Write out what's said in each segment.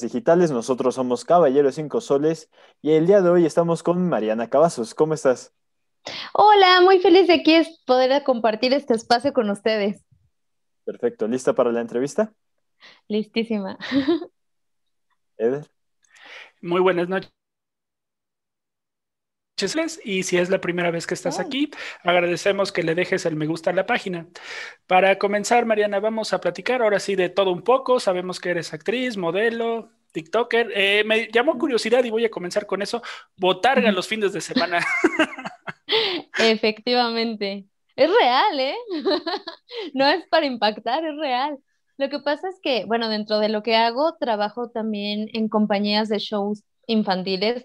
Digitales. Nosotros somos Caballeros Cinco Soles y el día de hoy estamos con Mariana Cavazos. ¿Cómo estás? Hola, muy feliz de aquí poder compartir este espacio con ustedes. Perfecto, ¿lista para la entrevista? Listísima. Eder. Muy buenas noches, y si es la primera vez que estás aquí, agradecemos que le dejes el me gusta a la página. Para comenzar, Mariana, vamos a platicar ahora sí de todo un poco. Sabemos que eres actriz, modelo, TikToker. Eh, me llamó curiosidad y voy a comenzar con eso. Botarga los fines de semana. Efectivamente. Es real, ¿eh? no es para impactar, es real. Lo que pasa es que, bueno, dentro de lo que hago, trabajo también en compañías de shows infantiles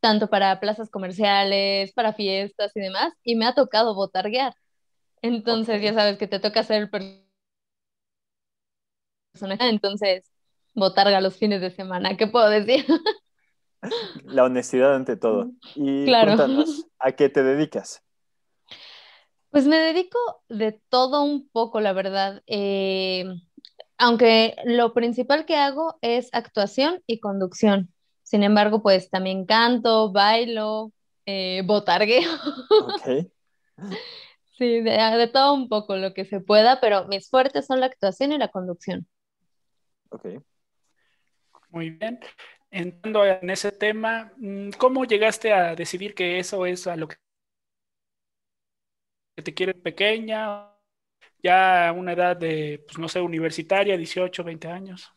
tanto para plazas comerciales, para fiestas y demás, y me ha tocado botarguear. Entonces, ya sabes que te toca ser el personaje, entonces, botarga los fines de semana, ¿qué puedo decir? La honestidad ante todo. Y ¿a qué te dedicas? Pues me dedico de todo un poco, la verdad. Eh, aunque lo principal que hago es actuación y conducción. Sin embargo, pues también canto, bailo, eh, botargueo. Sí, ah, de, todo un poco lo que se pueda, pero mis fuertes son la actuación y la conducción. Ok. Muy bien. Entrando en ese tema, mm, ¿cómo llegaste a decidir que eso es a lo que te quieres pequeña? Ya a una edad de, pues no sé, universitaria, 18, 20 años.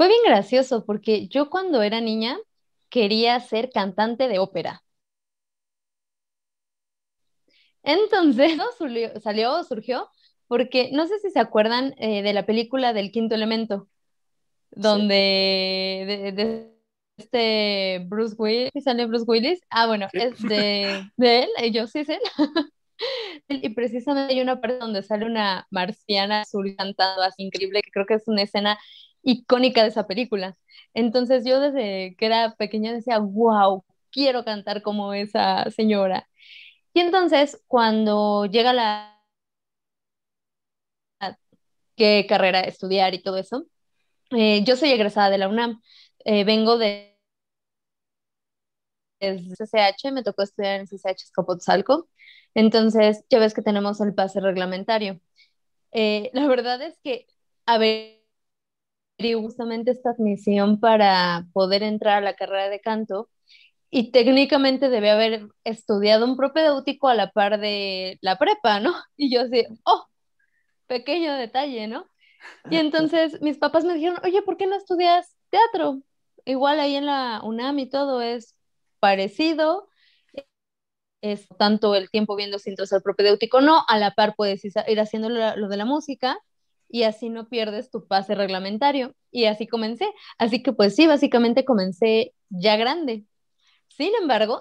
Fue bien gracioso porque yo cuando era niña quería ser cantante de ópera. Entonces salió, surgió, porque no sé si se acuerdan eh, de la película del quinto elemento, donde este Bruce Willis, sale Bruce Willis, ah bueno, es de, él, yo sí sé. Y precisamente hay una parte donde sale una marciana azul cantando así increíble, que creo que es una escena icónica de esa película. Entonces yo desde que era pequeña decía, wow, quiero cantar como esa señora. Y entonces cuando llega la qué carrera estudiar y todo eso, eh, yo soy egresada de la UNAM, eh, vengo de CCH, me tocó estudiar en CCH Escapotzalco, entonces ya ves que tenemos el pase reglamentario. Eh, la verdad es que, a ver, justamente esta admisión para poder entrar a la carrera de canto y técnicamente debía haber estudiado un propedéutico a la par de la prepa, ¿no? Y yo así, oh, pequeño detalle, ¿no? Y entonces mis papás me dijeron, oye, ¿por qué no estudias teatro? Igual ahí en la UNAM y todo es parecido, es tanto el tiempo viendo si al propedéutico no, a la par puedes ir haciendo lo de la música y así no pierdes tu pase reglamentario. Y así comencé. Así que pues sí, básicamente comencé ya grande. Sin embargo,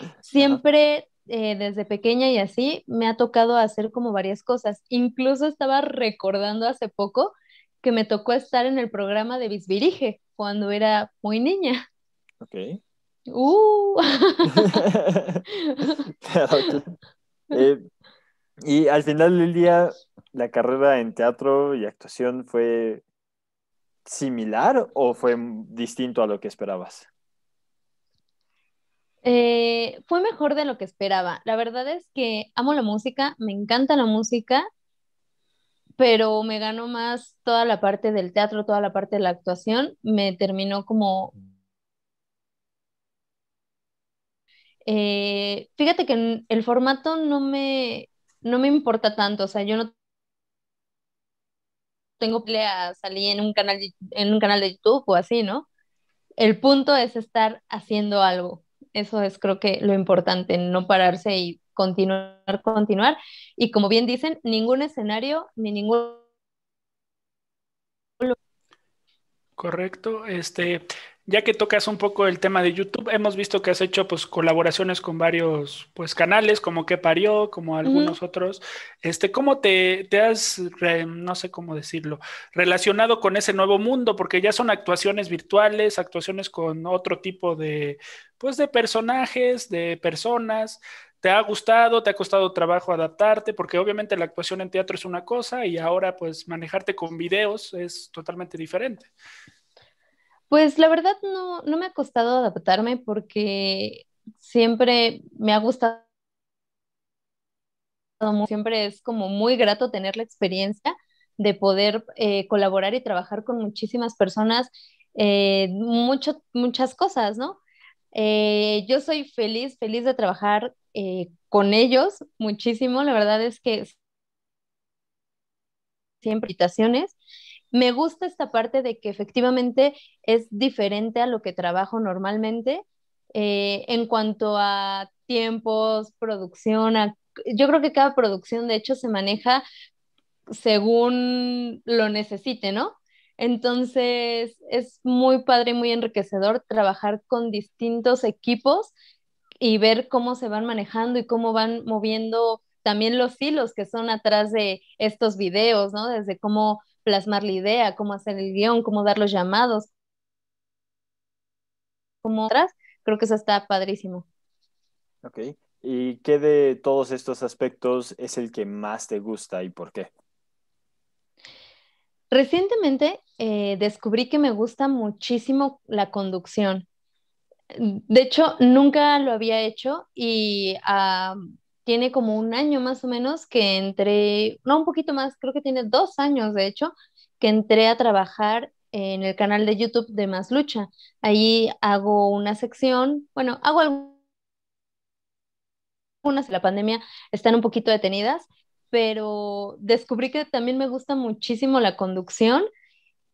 siempre eh, desde pequeña y así me ha tocado hacer como varias cosas. Incluso estaba recordando hace poco que me tocó estar en el programa de Bisbirige cuando era muy niña. Ok. Uh. Eh, y al final del día, la carrera en teatro y actuación fue similar o fue distinto a lo que esperabas? Eh, fue mejor de lo que esperaba. La verdad es que amo la música, me encanta la música, pero me ganó más toda la parte del teatro, toda la parte de la actuación. Me terminó como... Eh, fíjate que el formato no me, no me importa tanto, o sea, yo no tengo pelea, salir en un canal, en un canal de YouTube o así, ¿no? El punto es estar haciendo algo. Eso es creo que lo importante, no pararse y continuar, continuar. Y como bien dicen, ningún escenario ni ningún... Correcto. Este, ya que tocas un poco el tema de YouTube, hemos visto que has hecho pues colaboraciones con varios pues canales, como que parió, como algunos otros. Este, ¿cómo te, te has no sé cómo decirlo, relacionado con ese nuevo mundo? Porque ya son actuaciones virtuales, actuaciones con otro tipo de pues de personajes, de personas. ¿Te ha gustado? ¿Te ha costado trabajo adaptarte? Porque obviamente la actuación en teatro es una cosa y ahora pues manejarte con videos es totalmente diferente. Pues la verdad no, me ha costado adaptarme porque siempre me ha gustado, siempre es como muy grato tener la experiencia de poder eh, colaborar y trabajar con muchísimas personas, eh, mucho, muchas cosas, ¿no? Eh, yo soy feliz, feliz de trabajar con ellos muchísimo. La verdad es que siempre invitaciones me gusta esta parte de que efectivamente es diferente a lo que trabajo normalmente eh, en cuanto a tiempos, producción. yo creo que cada producción, de hecho, se maneja según lo necesite, ¿no? Entonces, es muy padre y muy enriquecedor trabajar con distintos equipos y ver cómo se van manejando y cómo van moviendo también los hilos que son atrás de estos videos, ¿no? Desde cómo plasmar la idea, cómo hacer el guión, cómo dar los llamados, como otras, creo que eso está padrísimo. Ok, ¿y qué de todos estos aspectos es el que más te gusta y por qué? Recientemente eh, descubrí que me gusta muchísimo la conducción. De hecho, nunca lo había hecho y tiene como un año más o menos que entré, no un poquito más, creo que tiene dos años de hecho, que entré a trabajar en el canal de YouTube de Más Lucha. Ahí hago una sección, bueno, hago algunas de la pandemia, están un poquito detenidas, pero descubrí que también me gusta muchísimo la conducción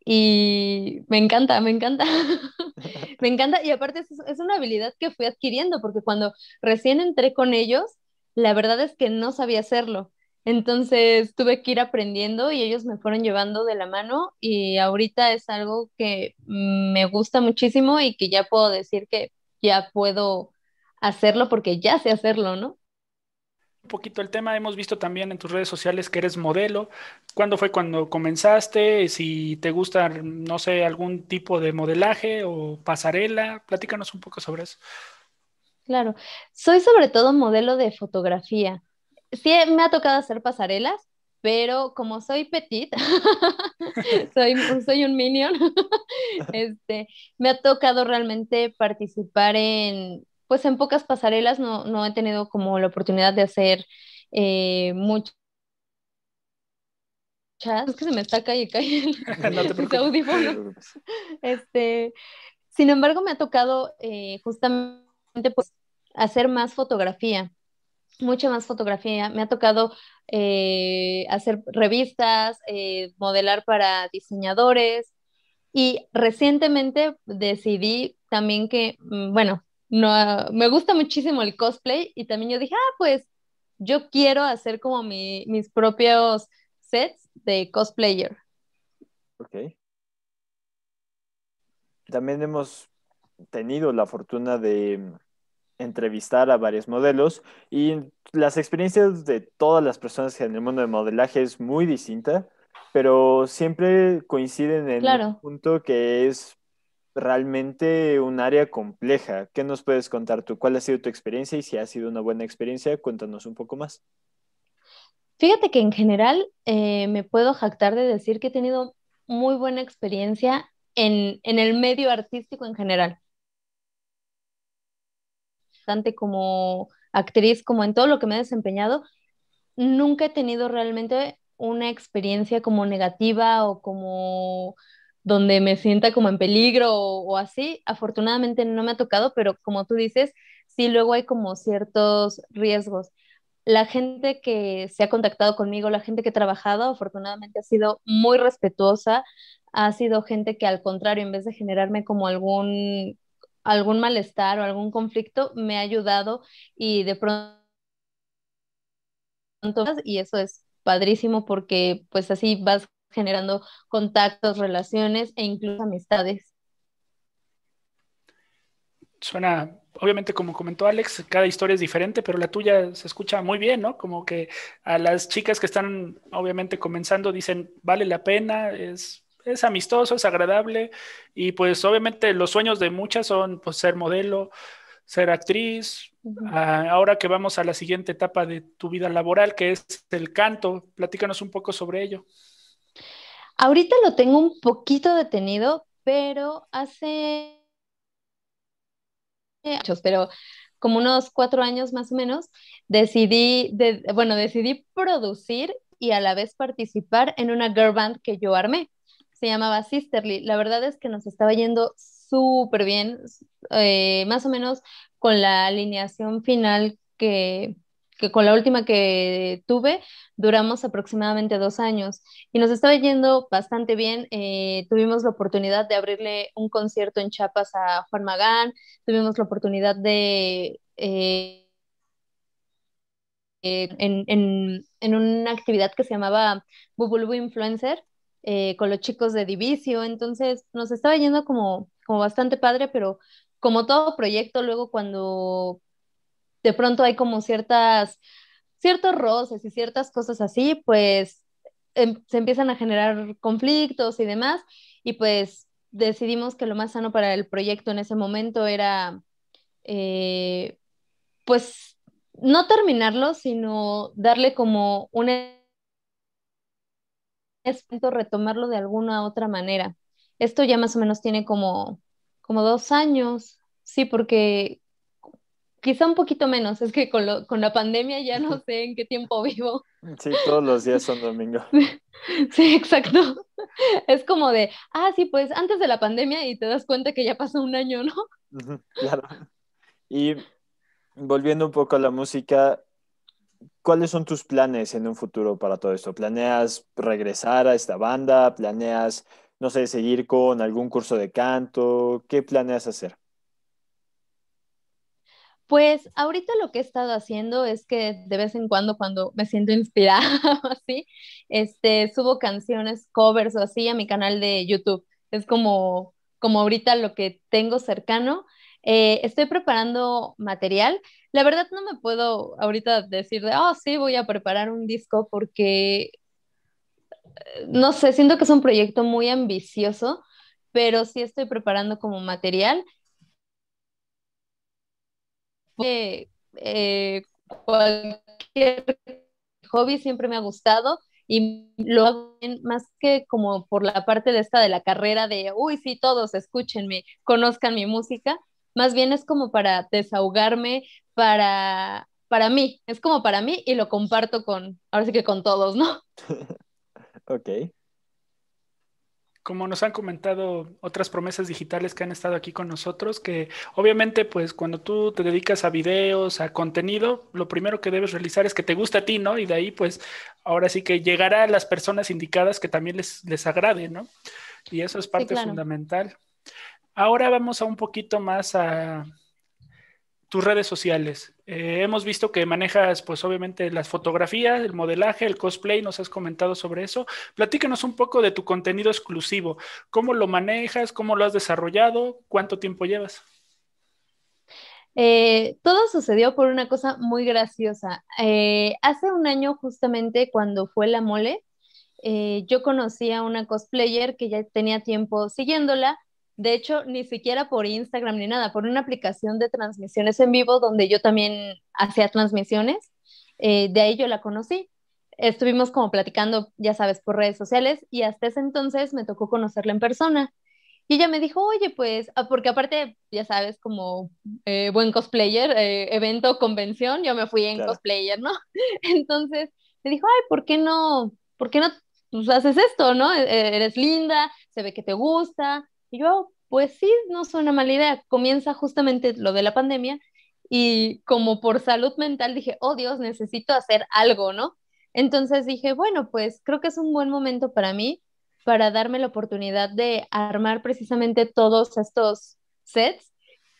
y me encanta, me encanta, me encanta y aparte es, una habilidad que fui adquiriendo porque cuando recién entré con ellos, la verdad es que no sabía hacerlo. Entonces tuve que ir aprendiendo y ellos me fueron llevando de la mano y ahorita es algo que me gusta muchísimo y que ya puedo decir que ya puedo hacerlo porque ya sé hacerlo, ¿no? Un poquito el tema, hemos visto también en tus redes sociales que eres modelo. ¿Cuándo fue cuando comenzaste? Si te gusta, no sé, algún tipo de modelaje o pasarela, platícanos un poco sobre eso. Claro, soy sobre todo modelo de fotografía. Sí, eh, me ha tocado hacer pasarelas, pero como soy petit, pues, soy, un minion, este, me ha tocado realmente participar en, pues en pocas pasarelas, no, he tenido como la oportunidad de hacer eh, mucho. Es que se me está cayendo el, no este, sin embargo, me ha tocado eh, justamente pues, hacer más fotografía, mucha más fotografía. Me ha tocado eh, hacer revistas, eh, modelar para diseñadores y recientemente decidí también que, mm, bueno, no, me gusta muchísimo el cosplay y también yo dije, ah, pues yo quiero hacer como mis propios sets de cosplayer. Ok. También hemos tenido la fortuna de entrevistar a varios modelos y las experiencias de todas las personas en el mundo del modelaje es muy distinta, pero siempre coinciden en el un punto que es realmente un área compleja. ¿Qué nos puedes contar tú? ¿Cuál ha sido tu experiencia y si ha sido una buena experiencia? Cuéntanos un poco más. Fíjate que en general eh, me puedo jactar de decir que he tenido muy buena experiencia en el medio artístico en general como actriz, como en todo lo que me he desempeñado, nunca he tenido realmente una experiencia como negativa o como donde me sienta como en peligro o, así. Afortunadamente no me ha tocado, pero como tú dices, sí luego hay como ciertos riesgos. La gente que se ha contactado conmigo, la gente que ha trabajado, afortunadamente ha sido muy respetuosa, ha sido gente que al contrario, en vez de generarme como algún algún malestar o algún conflicto, me ha ayudado y de pronto y eso es padrísimo porque pues así vas generando contactos, relaciones e incluso amistades. Suena, obviamente como comentó Alex, cada historia es diferente, pero la tuya se escucha muy bien, ¿no? Como que a las chicas que están obviamente comenzando dicen, vale la pena, es es amistoso, es agradable y pues obviamente los sueños de muchas son pues, ser modelo, ser actriz. Ah, ahora que vamos a la siguiente etapa de tu vida laboral, que es el canto, platícanos un poco sobre ello. Ahorita lo tengo un poquito detenido, pero hace muchos, pero como unos cuatro años más o menos, decidí, de, bueno, decidí producir y a la vez participar en una girl band que yo armé se llamaba Sisterly. La verdad es que nos estaba yendo súper bien, eh, más o menos con la alineación final que, con la última que tuve duramos aproximadamente dos años y nos estaba yendo bastante bien. Eh, tuvimos la oportunidad de abrirle un concierto en Chiapas a Juan Magán, tuvimos la oportunidad de... Eh, en, en, una actividad que se llamaba Bubulbu Influencer, eh, con los chicos de Divisio, entonces nos estaba yendo como, como bastante padre, pero como todo proyecto, luego cuando de pronto hay como ciertas, ciertos roces y ciertas cosas así, pues em, se empiezan a generar conflictos y demás, y pues decidimos que lo más sano para el proyecto en ese momento era, eh, pues, no terminarlo, sino darle como una es espero retomarlo de alguna otra manera. Esto ya más o menos tiene como, como dos años, sí, porque quizá un poquito menos, es que con, la pandemia ya no sé en qué tiempo vivo. Sí, todos los días son domingos. Sí, exacto. Es como de, ah, sí, pues antes de la pandemia y te das cuenta que ya pasó un año, ¿no? Claro. Y volviendo un poco a la música, ¿cuáles son tus planes en un futuro para todo esto? ¿Planeas regresar a esta banda? ¿Planeas, no sé, seguir con algún curso de canto? ¿Qué planeas hacer? Pues ahorita lo que he estado haciendo es que de vez en cuando, cuando me siento inspirada o así, este, subo canciones, covers o así a mi canal de YouTube. Es como, como ahorita lo que tengo cercano. Eh, estoy preparando material. La verdad no me puedo ahorita decir de, oh, sí, voy a preparar un disco porque, eh, no sé, siento que es un proyecto muy ambicioso, pero sí estoy preparando como material. Eh, cualquier hobby siempre me ha gustado y lo hago más que como por la parte de esta de la carrera de, uy, sí, todos escúchenme, conozcan mi música, más bien es como para desahogarme, para, para mí, es como para mí y lo comparto con, ahora sí que con todos, ¿no? ok. Como nos han comentado otras promesas digitales que han estado aquí con nosotros, que obviamente pues cuando tú te dedicas a videos, a contenido, lo primero que debes realizar es que te gusta a ti, ¿no? Y de ahí pues ahora sí que llegará a las personas indicadas que también les, les agrade, ¿no? Y eso es parte fundamental. Ahora vamos a un poquito más a tus redes sociales. Eh, hemos visto que manejas, pues obviamente, las fotografías, el modelaje, el cosplay, nos has comentado sobre eso. Platícanos un poco de tu contenido exclusivo. ¿Cómo lo manejas? ¿Cómo lo has desarrollado? ¿Cuánto tiempo llevas? Eh, todo sucedió por una cosa muy graciosa. Eh, hace un año, justamente cuando fue la mole, yo conocí a una cosplayer que ya tenía tiempo siguiéndola de hecho, ni siquiera por Instagram ni nada, por una aplicación de transmisiones en vivo donde yo también hacía transmisiones. Eh, de ahí yo la conocí. Estuvimos como platicando, ya sabes, por redes sociales y hasta ese entonces me tocó conocerla en persona. Y ella me dijo, oye, pues, ah, porque aparte, ya sabes, como eh, buen cosplayer, eh, evento, convención, yo me fui en cosplayer, ¿no? Entonces me dijo, ay, ¿por qué no, por qué no pues, haces esto, no? E-, e-, eres linda, se ve que te gusta, y yo, pues sí, no es una mala idea. Comienza justamente lo de la pandemia y como por salud mental dije, oh Dios, necesito hacer algo, ¿no? Entonces dije, bueno, pues creo que es un buen momento para mí para darme la oportunidad de armar precisamente todos estos sets.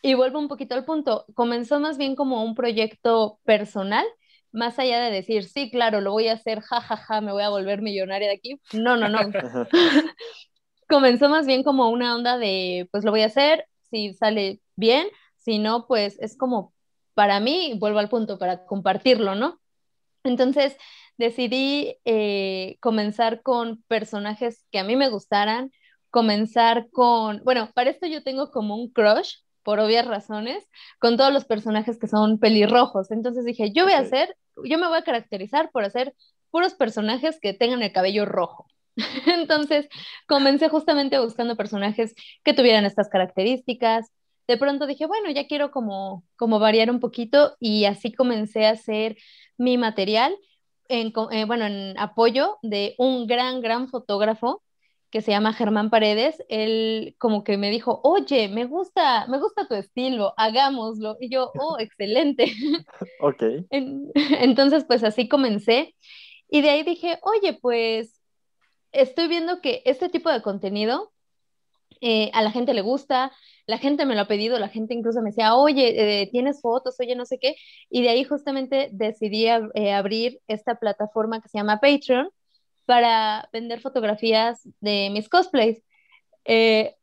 Y vuelvo un poquito al punto, comenzó más bien como un proyecto personal, más allá de decir, sí, claro, lo voy a hacer, jajaja, ja, ja, me voy a volver millonaria de aquí. No, no, no. comenzó más bien como una onda de, pues lo voy a hacer, si sale bien, si no, pues es como para mí, vuelvo al punto, para compartirlo, ¿no? Entonces decidí eh, comenzar con personajes que a mí me gustaran, comenzar con, bueno, para esto yo tengo como un crush, por obvias razones, con todos los personajes que son pelirrojos. Entonces dije, yo voy a hacer, yo me voy a caracterizar por hacer puros personajes que tengan el cabello rojo. Entonces, comencé justamente buscando personajes que tuvieran estas características. De pronto dije, bueno, ya quiero como, como variar un poquito y así comencé a hacer mi material, en, eh, bueno, en apoyo de un gran, gran fotógrafo que se llama Germán Paredes, él como que me dijo, oye, me gusta, me gusta tu estilo, hagámoslo. Y yo, oh, excelente. Ok. Entonces, pues así comencé. Y de ahí dije, oye, pues estoy viendo que este tipo de contenido eh, a la gente le gusta, la gente me lo ha pedido, la gente incluso me decía, oye, eh, tienes fotos, oye, no sé qué. Y de ahí justamente decidí eh, abrir esta plataforma que se llama Patreon para vender fotografías de mis cosplays.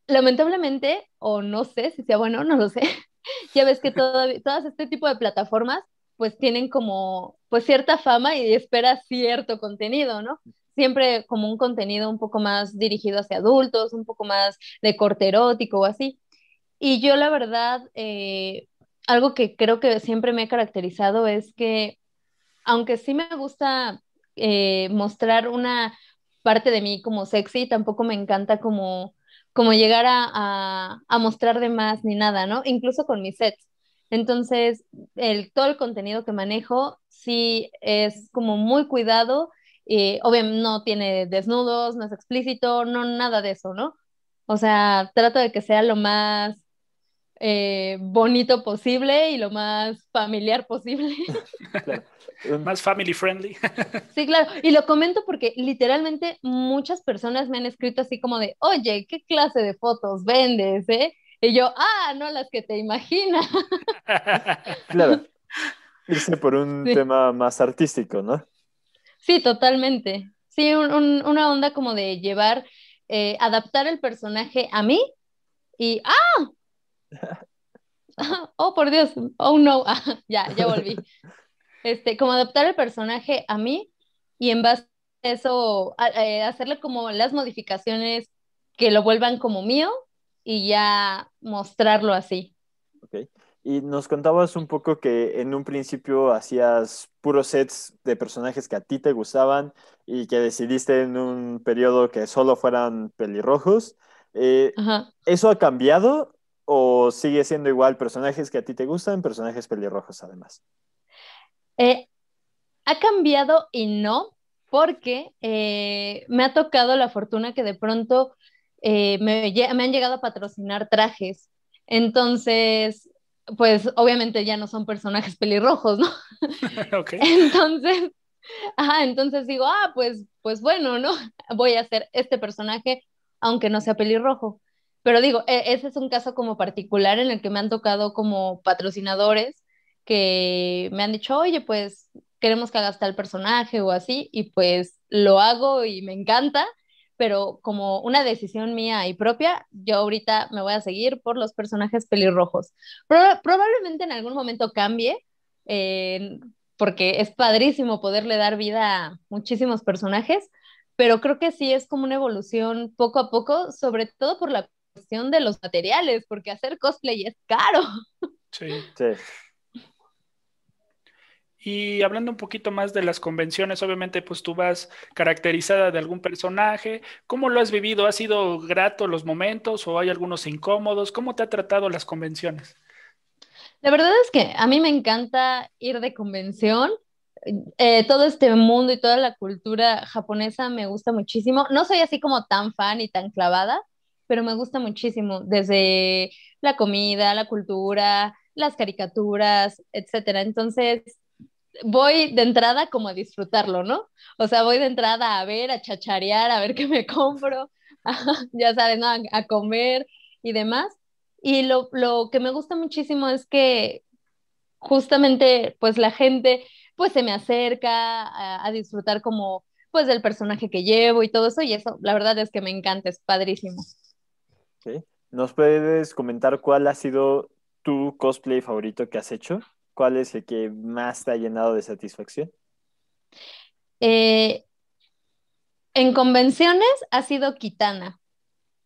lamentablemente, o no sé si sea bueno, no lo sé, ya ves que todas este tipo de plataformas pues tienen como pues cierta fama y espera cierto contenido, ¿no? siempre como un contenido un poco más dirigido hacia adultos, un poco más de corte erótico o así. Y yo la verdad, eh, algo que creo que siempre me ha caracterizado es que, aunque sí me gusta eh, mostrar una parte de mí como sexy, tampoco me encanta como, como llegar a, mostrar de más ni nada, ¿no? Incluso con mis sets. Entonces, el, todo el contenido que manejo sí es como muy cuidado eh, obviamente no tiene desnudos, no es explícito, no nada de eso, ¿no? O sea, trato de que sea lo más eh, bonito posible y lo más familiar posible. más family friendly. sí, claro. Y lo comento porque literalmente muchas personas me han escrito así como de, oye, ¿qué clase de fotos vendes? Eh? Y yo, ah, no las que te imaginas. claro. Irse por un tema más artístico, ¿no? Sí, totalmente. Sí, un, una onda como de llevar, eh, adaptar el personaje a mí y ¡ah! oh, por Dios, oh no, ya, ya volví. Este, como adaptar el personaje a mí y en base a eso, eh, hacerle como las modificaciones que lo vuelvan como mío y ya mostrarlo así. Okay. Y nos contabas un poco que en un principio hacías puros sets de personajes que a ti te gustaban y que decidiste en un periodo que solo fueran pelirrojos. Eh, ¿Eso ha cambiado o sigue siendo igual personajes que a ti te gustan, personajes pelirrojos además? Eh, ha cambiado y no, porque eh, me ha tocado la fortuna que de pronto me han llegado a patrocinar trajes. Entonces, pues obviamente ya no son personajes pelirrojos, ¿no? Entonces, entonces digo, ah, pues, pues bueno, ¿no? Voy a hacer este personaje aunque no sea pelirrojo. Pero digo, e, ese es un caso como particular en el que me han tocado como patrocinadores que me han dicho, oye, pues queremos que hagas tal personaje o así, y pues lo hago y me encanta, pero como una decisión mía y propia, yo ahorita me voy a seguir por los personajes pelirrojos. probablemente en algún momento cambie, eh, porque es padrísimo poderle dar vida a muchísimos personajes, pero creo que sí es como una evolución poco a poco, sobre todo por la cuestión de los materiales, porque hacer cosplay es caro. Sí, sí. Y hablando un poquito más de las convenciones, obviamente pues tú vas caracterizada de algún personaje. ¿Cómo lo has vivido? ¿Ha sido grato los momentos o hay algunos incómodos? ¿Cómo te ha tratado las convenciones? La verdad es que a mí me encanta ir de convención. Eh, todo este mundo y toda la cultura japonesa me gusta muchísimo. No soy así como tan fan y tan clavada, pero me gusta muchísimo desde la comida, la cultura, las caricaturas, etcétera. Entonces, voy de entrada como a disfrutarlo, ¿no? O sea, voy de entrada a ver, a chacharear, a ver qué me compro, ya sabes, a, comer y demás. Y lo, que me gusta muchísimo es que justamente pues la gente pues se me acerca a, disfrutar como pues del personaje que llevo y todo eso y eso la verdad es que me encanta, es padrísimo. Sí. ¿Nos puedes comentar cuál ha sido tu cosplay favorito que has hecho? ¿cuál es el que más te ha llenado de satisfacción? Eh, en convenciones ha sido Kitana,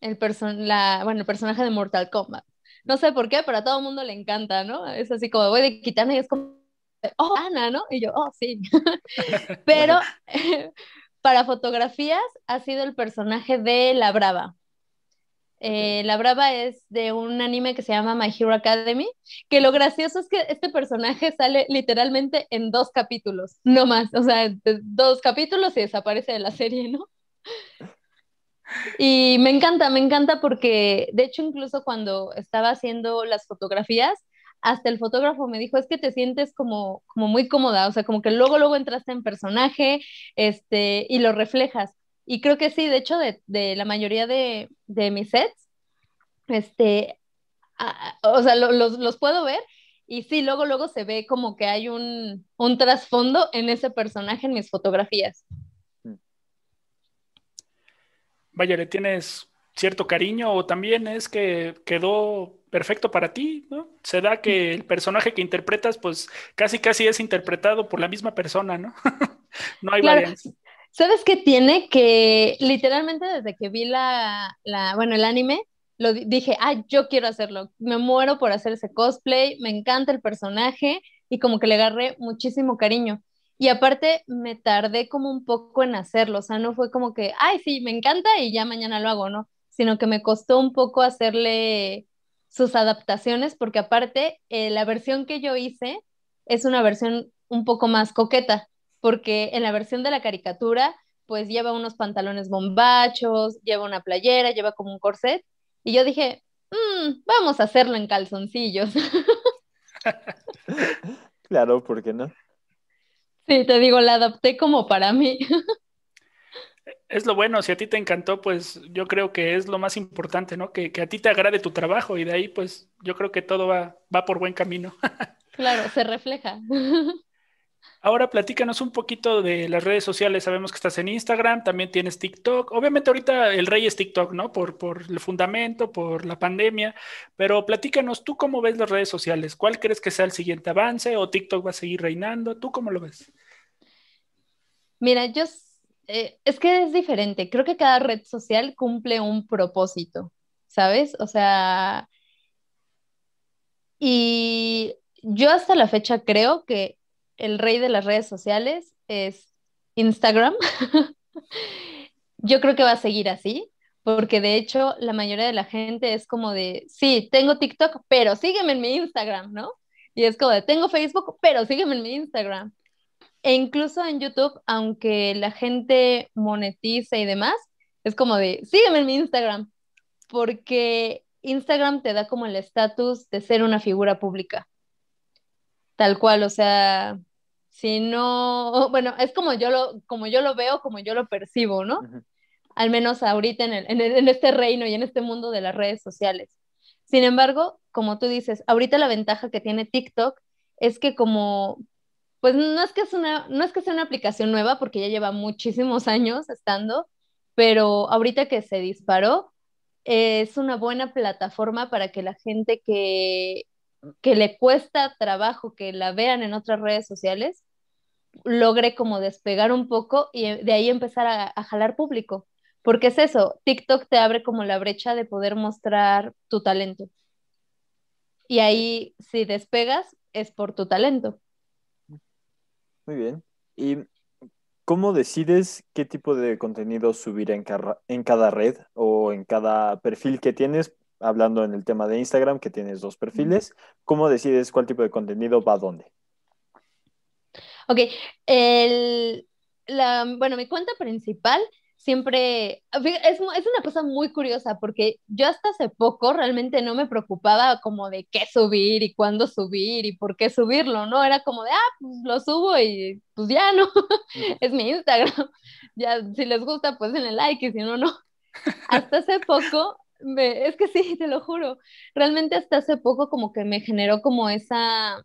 el, el personaje de Mortal Kombat. No sé por qué, pero a todo el mundo le encanta, ¿no? Es así como voy de Kitana y es como, oh, Ana, ¿no? Y yo, oh, sí. pero para fotografías ha sido el personaje de La Brava, eh, la brava es de un anime que se llama My Hero Academy, que lo gracioso es que este personaje sale literalmente en dos capítulos, no más, o sea, dos capítulos y desaparece de la serie, ¿no? Y me encanta, me encanta porque, de hecho, incluso cuando estaba haciendo las fotografías, hasta el fotógrafo me dijo, es que te sientes como, como muy cómoda, o sea, como que luego, luego entraste en personaje este, y lo reflejas. Y creo que sí, de hecho, de, la mayoría de, mis sets, este, ah, o sea, los, puedo ver y sí, luego, luego se ve como que hay un, trasfondo en ese personaje en mis fotografías. Mm. Vaya, le tienes cierto cariño o también es que quedó perfecto para ti, ¿no? Se da que el personaje que interpretas, pues casi, casi es interpretado por la misma persona, ¿no? no hay varias ¿Sabes qué tiene? Que literalmente desde que vi la, la bueno, el anime, lo dije, ah, yo quiero hacerlo, me muero por hacer ese cosplay, me encanta el personaje y como que le agarré muchísimo cariño. Y aparte me tardé como un poco en hacerlo, o sea, no fue como que, ay, sí, me encanta y ya mañana lo hago, ¿no? Sino que me costó un poco hacerle sus adaptaciones, porque aparte eh, la versión que yo hice es una versión un poco más coqueta, porque en la versión de la caricatura, pues lleva unos pantalones bombachos, lleva una playera, lleva como un corset. Y yo dije, mmm, vamos a hacerlo en calzoncillos. claro, ¿por qué no? Sí, te digo, la adapté como para mí. Es lo bueno, si a ti te encantó, pues yo creo que es lo más importante, ¿no? Que, que a ti te agrade tu trabajo y de ahí, pues yo creo que todo va, va por buen camino. Claro, se refleja. Ahora platícanos un poquito de las redes sociales. Sabemos que estás en Instagram, también tienes TikTok. Obviamente ahorita el rey es TikTok, ¿no? Por, por el fundamento, por la pandemia. Pero platícanos, ¿tú cómo ves las redes sociales? ¿Cuál crees que sea el siguiente avance? ¿O TikTok va a seguir reinando? ¿Tú cómo lo ves? Mira, yo... Eh, es que es diferente. Creo que cada red social cumple un propósito, ¿sabes? O sea... Y yo hasta la fecha creo que el rey de las redes sociales es Instagram. Yo creo que va a seguir así, porque de hecho la mayoría de la gente es como de, sí, tengo TikTok, pero sígueme en mi Instagram, ¿no? Y es como de, tengo Facebook, pero sígueme en mi Instagram. E incluso en YouTube, aunque la gente monetiza y demás, es como de, sígueme en mi Instagram, porque Instagram te da como el estatus de ser una figura pública. Tal cual, o sea, sino, bueno, es como yo lo, como yo lo veo, como yo lo percibo, ¿no? Al menos ahorita en, este reino y en este mundo de las redes sociales. Sin embargo, como tú dices, ahorita la ventaja que tiene TikTok es que como, pues no es que, es una, no es que sea una aplicación nueva porque ya lleva muchísimos años estando, pero ahorita que se disparó, es una buena plataforma para que la gente que, que le cuesta trabajo que la vean en otras redes sociales logre como despegar un poco y eh, de ahí empezar a, jalar público. Porque es eso, TikTok te abre como la brecha de poder mostrar tu talento. Y ahí si despegas es por tu talento. Muy bien. ¿Y cómo decides qué tipo de contenido subir en, en cada red o en cada perfil que tienes? Hablando en el tema de Instagram, que tienes dos perfiles, ¿cómo decides cuál tipo de contenido va a dónde? Ok, el, la, bueno, mi cuenta principal siempre es, es, una cosa muy curiosa porque yo hasta hace poco realmente no me preocupaba como de qué subir y cuándo subir y por qué subirlo, ¿no? Era como de, ah, pues lo subo y pues ya no, es mi Instagram, ya si les gusta pues denle like y si no, no. Hasta hace poco, me, es que sí, te lo juro, realmente hasta hace poco como que me generó como esa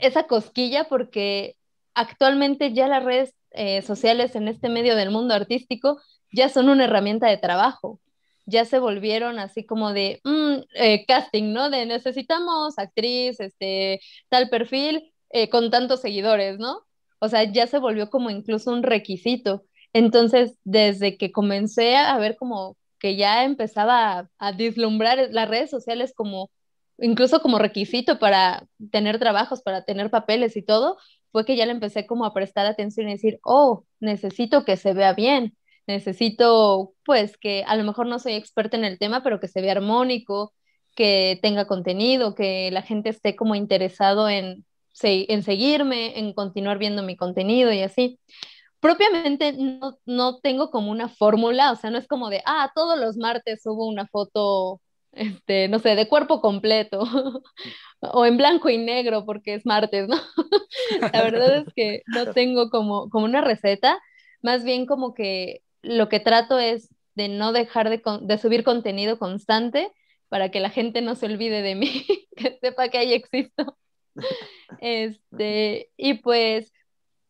esa cosquilla porque actualmente ya las redes eh, sociales en este medio del mundo artístico ya son una herramienta de trabajo, ya se volvieron así como de mm, eh, casting, ¿no? De necesitamos actriz, este, tal perfil, eh, con tantos seguidores, ¿no? O sea, ya se volvió como incluso un requisito. Entonces, desde que comencé a ver como que ya empezaba a, a, vislumbrar las redes sociales como incluso como requisito para tener trabajos, para tener papeles y todo, fue que ya le empecé como a prestar atención y decir, oh, necesito que se vea bien, necesito pues que a lo mejor no soy experta en el tema, pero que se vea armónico, que tenga contenido, que la gente esté como interesado en, en seguirme, en continuar viendo mi contenido y así. Propiamente no, no tengo como una fórmula, o sea, no es como de, ah, todos los martes subo una foto este, no sé, de cuerpo completo mm. o en blanco y negro porque es martes, ¿no? La verdad es que no tengo como, como una receta, más bien como que lo que trato es de no dejar de, subir contenido constante para que la gente no se olvide de mí, que sepa que ahí existo. Este, y pues,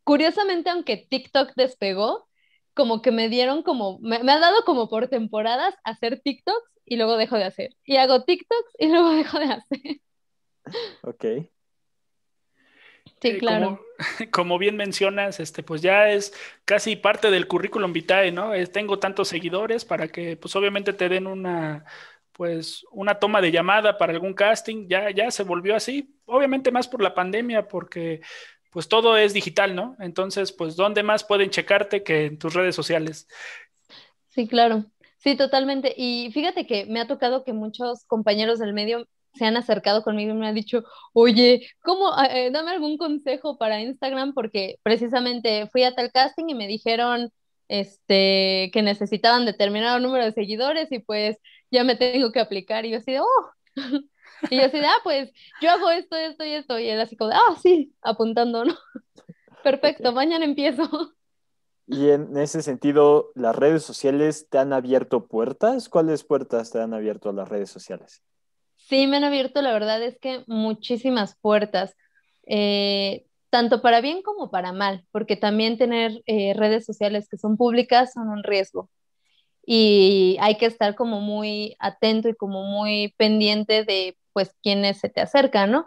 curiosamente, aunque TikTok despegó, como que me dieron como, me, me, ha dado como por temporadas hacer TikToks y luego dejo de hacer. Y hago TikToks y luego dejo de hacer. Ok. Sí, eh, claro. Como, bien mencionas, este, pues ya es casi parte del currículum vitae, ¿no? tengo tantos seguidores para que, pues obviamente te den una, pues una toma de llamada para algún casting, ya, ya se volvió así, obviamente más por la pandemia, porque pues todo es digital, ¿no? Entonces, pues, ¿dónde más pueden checarte que en tus redes sociales? Sí, claro. Sí, totalmente. Y fíjate que me ha tocado que muchos compañeros del medio se han acercado conmigo y me han dicho, oye, ¿cómo? Eh, dame algún consejo para Instagram porque precisamente fui a tal casting y me dijeron este, que necesitaban determinado número de seguidores y pues ya me tengo que aplicar. Y yo así de, oh, y yo así de, ah, pues yo hago esto, esto y esto. Y él así como, ah, sí, apuntando, ¿no? Perfecto, mañana empiezo. Y en ese sentido, ¿las redes sociales te han abierto puertas? ¿Cuáles puertas te han abierto las redes sociales? Sí, me han abierto, la verdad es que muchísimas puertas, eh, tanto para bien como para mal, porque también tener eh, redes sociales que son públicas son un riesgo y hay que estar como muy atento y como muy pendiente de pues quiénes se te acercan, ¿no?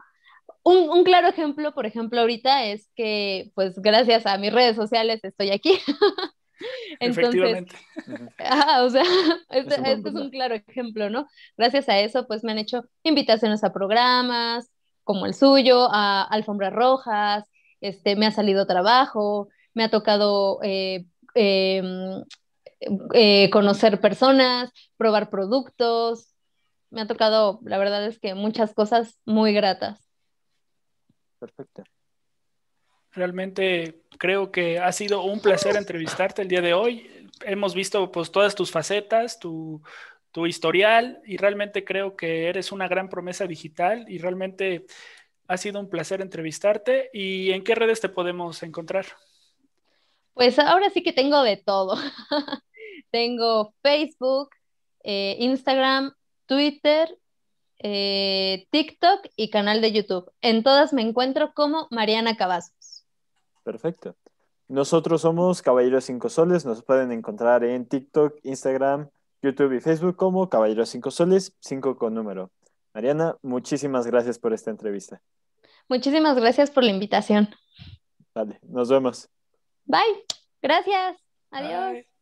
un, claro ejemplo, por ejemplo, ahorita es que, pues gracias a mis redes sociales estoy aquí. Entonces, o sea, este, es, un claro ejemplo, ¿no? Gracias a eso, pues me han hecho invitaciones a programas como el suyo, a alfombras rojas, este, me ha salido trabajo, me ha tocado eh, em, eh, conocer personas, probar productos, me ha tocado, la verdad es que muchas cosas muy gratas perfecto. Realmente creo que ha sido un placer entrevistarte el día de hoy. Hemos visto pues todas tus facetas, tu, historial y realmente creo que eres una gran promesa digital y realmente ha sido un placer entrevistarte. ¿Y en qué redes te podemos encontrar? Pues ahora sí que tengo de todo. tengo Facebook, eh, Instagram, Twitter eh, TikTok y canal de YouTube. En todas me encuentro como Mariana Cavazos. Perfecto. Nosotros somos Caballeros Cinco Soles. Nos pueden encontrar en TikTok, Instagram, YouTube y Facebook como Caballeros Cinco Soles, 5 con número. Mariana, muchísimas gracias por esta entrevista. Muchísimas gracias por la invitación. Vale, nos vemos. Bye. Gracias. Adiós.